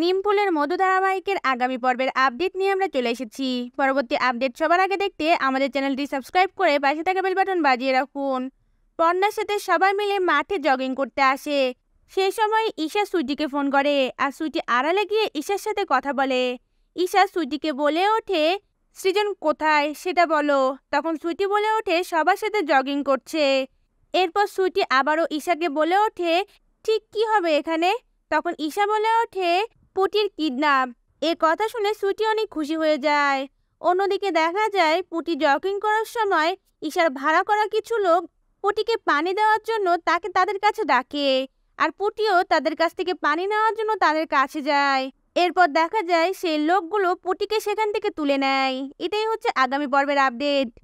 নিমফুলের মধু ধারাবাহিকের আগামী পর্বের আপডেট নিয়ে আমরা চলে এসেছি পরবর্তী আপডেট সবার আগে দেখতে আমাদের চ্যানেলটি সাবস্ক্রাইব করে পাশে থাকা বেল বাটন বাজিয়ে রাখুন পর্ণার সাথে সবাই মিলে মাঠে জগিং করতে আসে সেই সময় ঈশা সুইটিকে ফোন করে আর সুইটি আড়ালে গিয়ে ঈশার সাথে কথা বলে ঈশা সুইটিকে বলে ওঠে সৃজন কোথায় সেটা বলো তখন সুইটি বলে ওঠে সবার সাথে জগিং করছে এরপর সুইটি আবারও ঈশাকে বলে ওঠে ঠিক কি হবে এখানে তখন ঈশা বলে ওঠে পুটির কিডন্যাপ এ কথা শুনে সুটি অনেক খুশি হয়ে যায় অন্যদিকে দেখা যায় পুটি জগিং করার সময় ঈশার ভাড়া করা কিছু লোক পুটিকে পানি দেওয়ার জন্য তাকে তাদের কাছে ডাকে আর পুটিও তাদের কাছ থেকে পানি নেওয়ার জন্য তাদের কাছে যায় এরপর দেখা যায় সেই লোকগুলো পুটিকে সেখান থেকে তুলে নেয় এটাই হচ্ছে আগামী পর্বের আপডেট